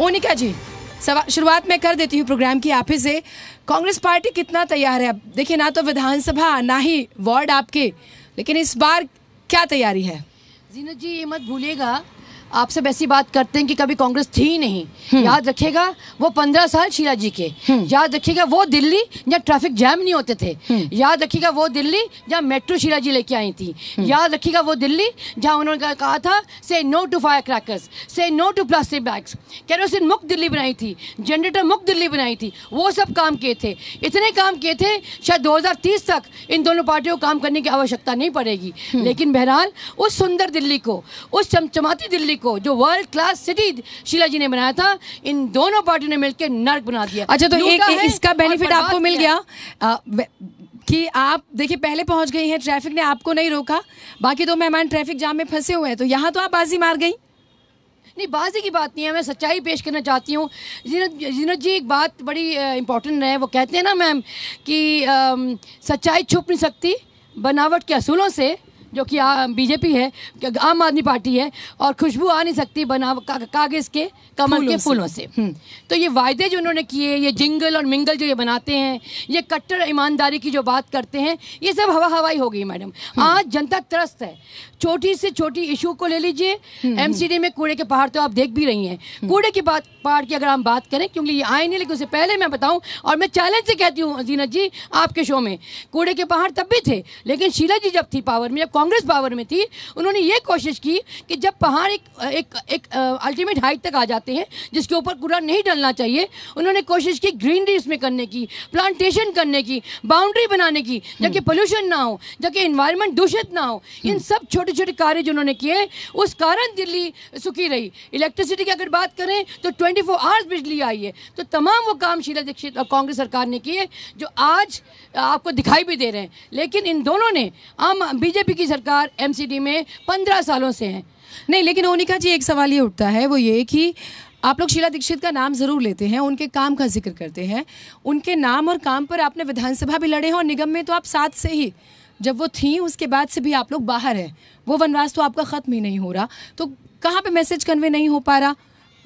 ओनिका जी शुरुआत में कर देती हूँ प्रोग्राम की आप ही से कांग्रेस पार्टी कितना तैयार है अब देखिए ना तो विधानसभा ना ही वार्ड आपके लेकिन इस बार क्या तैयारी है जीनत जी ये मत भूलिएगा आपसे ऐसी बात करते हैं कि कभी कांग्रेस थी ही नहीं हम्म। याद रखेगा वो पंद्रह साल शीला जी के हम्म। याद रखेगा वो दिल्ली जहाँ ट्रैफिक जैम नहीं होते थे हम्म। याद रखेगा वो दिल्ली जहाँ मेट्रो शीला जी लेके आई थी याद रखेगा वो दिल्ली जहाँ उन्होंने कहा था say no to fire crackers say no to plastic bags kerosene मुक्त दिल्ली बनाई थी जनरेटर मुक्त दिल्ली बनाई थी वो सब काम किए थे इतने काम किए थे शायद दो तक इन दोनों पार्टियों को काम करने की आवश्यकता नहीं पड़ेगी लेकिन बहरहाल उस सुंदर दिल्ली को उस चमचमाती दिल्ली को जो world class city Sheila ji ने बनाया था इन दोनों पार्टियों ने मिलकर नर्क बना दिया अच्छा तो एक, एक इसका बेनिफिट आपको मिल गया कि आप देखिए पहले पहुंच गई हैं ट्रैफिक ने आपको नहीं रोका बाकी दो तो मेहमान ट्रैफिक जाम में फंसे हुए हैं तो यहाँ तो आप बाजी मार गई नहीं बाजी की बात नहीं है मैं सच्चाई पेश करना चाहती हूँ जीनत जी एक बात बड़ी इंपॉर्टेंट है वो कहते हैं ना मैम कि आ, सच्चाई छुप नहीं सकती बनावट के असूलों से जो कि बीजेपी है आम आदमी पार्टी है और खुशबू आ नहीं सकती बना का, कागज के कमल के फूलों से हम्म। तो ये वायदे जो उन्होंने किए ये जिंगल और मिंगल जो ये बनाते हैं ये कट्टर ईमानदारी की जो बात करते हैं ये सब हवा हवाई हो गई मैडम हम्म। आज जनता त्रस्त है छोटी से छोटी इशू को ले लीजिए हम्म। एमसीडी में कूड़े के पहाड़ तो आप देख भी रही हैं कूड़े के बात पहाड़ की अगर हम बात करें क्योंकि ये आए नहीं लेकिन उससे पहले मैं बताऊं और मैं चैलेंज से कहती हूँ जीनत जी आपके शो में कूड़े के पहाड़ तब भी थे लेकिन शीला जी जब थी पावर में जब कांग्रेस पावर में थी उन्होंने ये कोशिश की कि जब पहाड़ एक एक एक अल्टीमेट हाइट तक आ जाते हैं जिसके ऊपर कूड़ा नहीं डलना चाहिए उन्होंने कोशिश की ग्रीनरी इसमें करने की प्लांटेशन करने की बाउंड्री बनाने की जबकि पोल्यूशन हम्म। ना हो जबकि इन्वायरमेंट दूषित ना हो इन हम्म। सब छोटे छोटे कार्य जो उन्होंने किए उस कारण दिल्ली सुखी रही इलेक्ट्रिसिटी की अगर बात करें तो ट्वेंटी फोर आवर्स बिजली आई है तो तमाम वो काम शीला दीक्षित और कांग्रेस सरकार ने किए जो आज आपको दिखाई भी दे रहे हैं लेकिन इन दोनों ने आम बीजेपी की सरकार एमसीडी में पंद्रह सालों से है नहीं लेकिन ओनिका जी एक सवाल ये उठता है वो ये कि आप लोग शीला दीक्षित का नाम जरूर लेते हैं उनके काम का जिक्र करते हैं उनके नाम और काम पर आपने विधानसभा भी लड़े हैं और निगम में तो आप साथ से ही जब वो थी उसके बाद से भी आप लोग बाहर हैं वो वनवास तो आपका ख़त्म ही नहीं हो रहा तो कहाँ पे मैसेज कन्वे नहीं हो पा रहा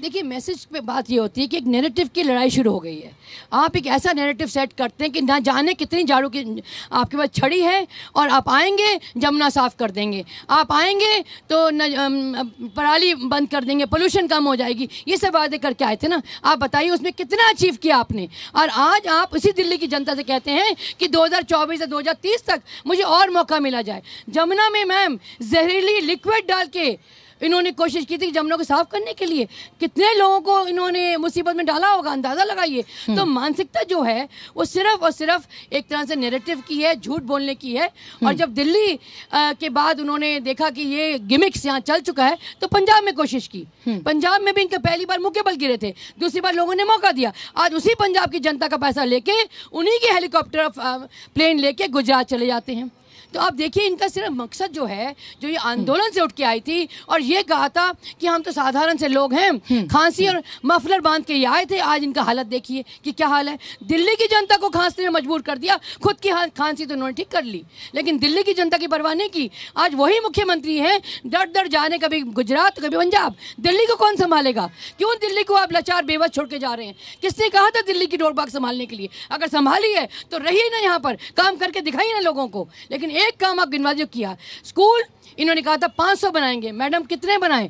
देखिए मैसेज पे बात ये होती है कि एक नैरेटिव की लड़ाई शुरू हो गई है आप एक ऐसा नैरेटिव सेट करते हैं कि ना जाने कितनी झाड़ू की आपके पास छड़ी है और आप आएंगे जमुना साफ कर देंगे आप आएंगे तो न, पराली बंद कर देंगे पोल्यूशन कम हो जाएगी ये सब वादे करके आए थे ना आप बताइए उसमें कितना अचीव किया आपने और आज आप उसी दिल्ली की जनता से कहते हैं कि दो से दो तक मुझे और मौका मिला जाए जमुना में मैम जहरीली लिक्विड डाल के इन्होंने कोशिश की थी जमनों को साफ करने के लिए कितने लोगों को इन्होंने मुसीबत में डाला होगा अंदाजा लगाइए हम्म। तो मानसिकता जो है वो सिर्फ और सिर्फ एक तरह से नेरेटिव की है झूठ बोलने की है और हम्म। जब दिल्ली आ, के बाद उन्होंने देखा कि ये गिमिक्स यहाँ चल चुका है तो पंजाब में कोशिश की हम्म। पंजाब में भी इनके पहली बार मुकेबल बल गिरे थे दूसरी बार लोगों ने मौका दिया आज उसी पंजाब की जनता का पैसा लेके उन्हीं के हेलीकॉप्टर प्लेन लेके गुजरात चले जाते हैं तो आप देखिए इनका सिर्फ मकसद जो है जो ये आंदोलन से उठ के आई थी और ये कहा था कि हम तो साधारण से लोग हैं हम्म, हम्म। खांसी और मफलर बांध के ये आए थे आज इनका हालत देखिए कि क्या हाल है दिल्ली की जनता को खांसने में मजबूर कर दिया खुद की खांसी तो उन्होंने ठीक कर ली लेकिन दिल्ली की जनता की परवाह नहीं की आज वही मुख्यमंत्री हैं डर डर जाने कभी गुजरात कभी पंजाब दिल्ली को कौन संभालेगा क्यों दिल्ली को आप लाचार बेबस छोड़ के जा रहे हैं किसने कहा था दिल्ली की डोरबाग संभालने के लिए अगर संभाली है तो रही ना यहाँ पर काम करके दिखाई ना लोगों को लेकिन एक काम आप गिनवा जो किया स्कूल इन्होंने कहा था 500 बनाएंगे मैडम कितने बनाए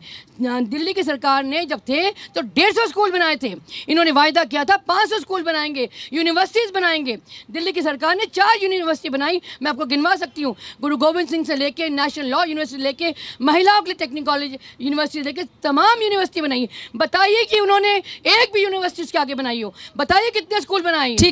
दिल्ली की सरकार ने जब थे तो 150 स्कूल बनाए थे इन्होंने वायदा किया था 500 स्कूल बनाएंगे यूनिवर्सिटीज़ बनाएंगे दिल्ली की सरकार ने चार यूनिवर्सिटी बनाई मैं आपको गिनवा सकती हूँ गुरु गोविंद सिंह से लेके नेशनल लॉ यूनिवर्सिटी लेके महिलाओं के लिए टेक्निक कॉलेज यूनिवर्सिटी लेके तमाम यूनिवर्सिटी बनाई बताइए कि उन्होंने एक भी यूनिवर्सिटी उसके आगे बनाई हो बताइए कितने स्कूल बनाए ठीक